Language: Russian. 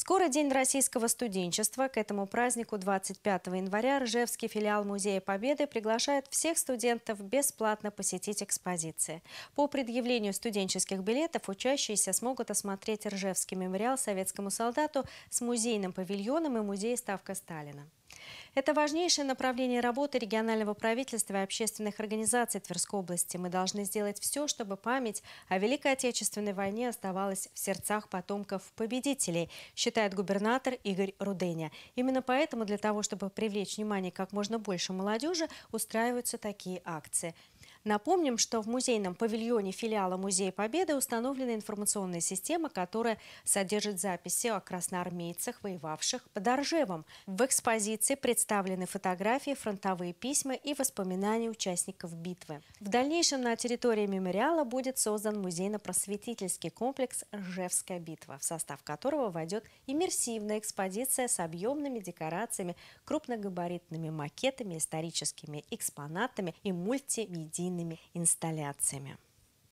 Скоро День российского студенчества. К этому празднику 25 января Ржевский филиал Музея Победы приглашает всех студентов бесплатно посетить экспозиции. По предъявлению студенческих билетов учащиеся смогут осмотреть Ржевский мемориал советскому солдату с музейным павильоном и музей Ставка Сталина. Это важнейшее направление работы регионального правительства и общественных организаций Тверской области. Мы должны сделать все, чтобы память о Великой Отечественной войне оставалась в сердцах потомков победителей, считает губернатор Игорь Руденя. Именно поэтому для того, чтобы привлечь внимание как можно больше молодежи, устраиваются такие акции. Напомним, что в музейном павильоне филиала Музея Победы установлена информационная система, которая содержит записи о красноармейцах, воевавших под Оржевом. В экспозиции представлены фотографии, фронтовые письма и воспоминания участников битвы. В дальнейшем на территории мемориала будет создан музейно-просветительский комплекс «Ржевская битва», в состав которого войдет иммерсивная экспозиция с объемными декорациями, крупногабаритными макетами, историческими экспонатами и мультимедийными длинными инсталляциями.